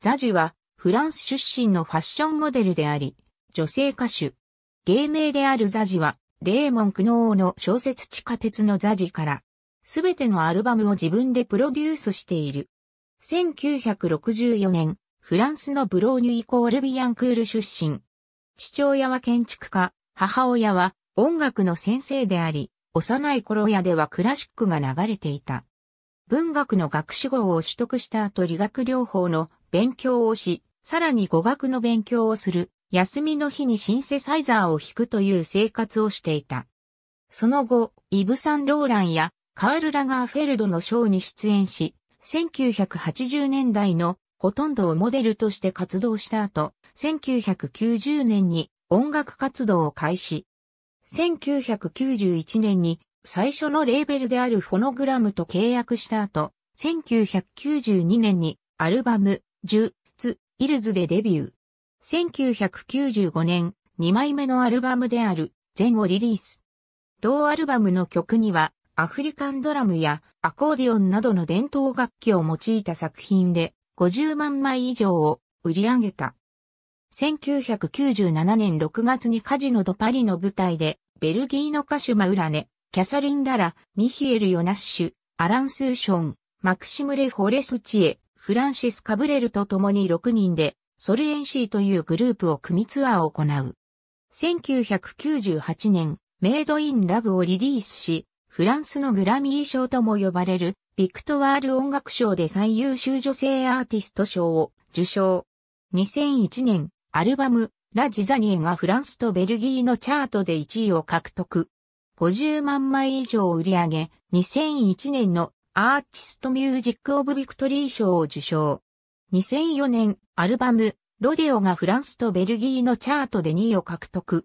ザジはフランス出身のファッションモデルであり、女性歌手。芸名であるザジは、レーモン・クノーの小説地下鉄のザジから、すべてのアルバムを自分でプロデュースしている。1964年、フランスのブローニュイコールビアンクール出身。父親は建築家、母親は音楽の先生であり、幼い頃屋ではクラシックが流れていた。文学の学士号を取得した後理学療法の勉強をし、さらに語学の勉強をする、休みの日にシンセサイザーを弾くという生活をしていた。その後、イブ・サンローランやカール・ラガーフェルドのショーに出演し、1980年代のほとんどをモデルとして活動した後、1990年に音楽活動を開始。1991年に最初のレーベルであるフォノグラムと契約した後、1992年にアルバムジュ・ツ、イルズでデビュー。1995年、2枚目のアルバムである、全をリリース。同アルバムの曲には、アフリカンドラムやアコーディオンなどの伝統楽器を用いた作品で、50万枚以上を売り上げた。1997年6月にカジノドパリの舞台で、ベルギーの歌手マウラネ、キャサリン・ララ、ミヒエル・ヨナッシュ、アラン・スーション、マクシムレ・フォレスチエ、フランシス・カブレルと共に6人で、ソルエンシーというグループを組みツアーを行う。1998年、メイドインラブをリリースし、フランスのグラミー賞とも呼ばれる、ビクトワール音楽賞で最優秀女性アーティスト賞を受賞。2001年、アルバム、ラ・ジザニエがフランスとベルギーのチャートで1位を獲得。50万枚以上売り上げ、2001年のアーティストミュージック・オブ・ビクトリー賞を受賞。2004年、アルバム、ロデオがフランスとベルギーのチャートで2位を獲得。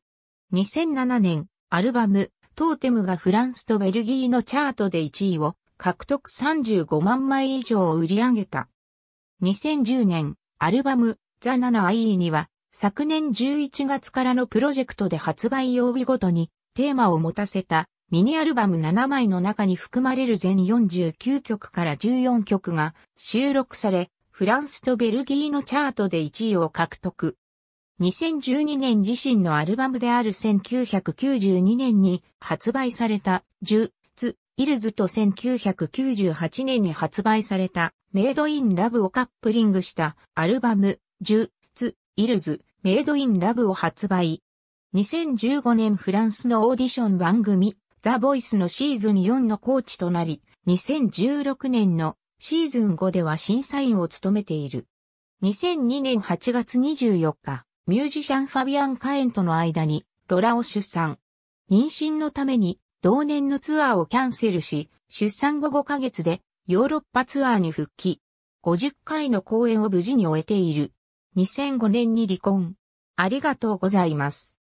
2007年、アルバム、トーテムがフランスとベルギーのチャートで1位を獲得35万枚以上を売り上げた。2010年、アルバム、ザ・ナナ・アイーには、昨年11月からのプロジェクトで発売曜日ごとにテーマを持たせたミニアルバム7枚の中に含まれる全49曲から14曲が収録され、フランスとベルギーのチャートで1位を獲得。2012年自身のアルバムである1992年に発売されたジュ・つイルズと1998年に発売されたメイドインラブをカップリングしたアルバムジュ・つイルズ・メイドインラブを発売。2015年フランスのオーディション番組ザ・ボイスのシーズン4のコーチとなり、2016年のシーズン5では審査員を務めている。2002年8月24日、ミュージシャンファビアン・カエンとの間にロラを出産。妊娠のために同年のツアーをキャンセルし、出産後5ヶ月でヨーロッパツアーに復帰。50回の公演を無事に終えている。2005年に離婚。ありがとうございます。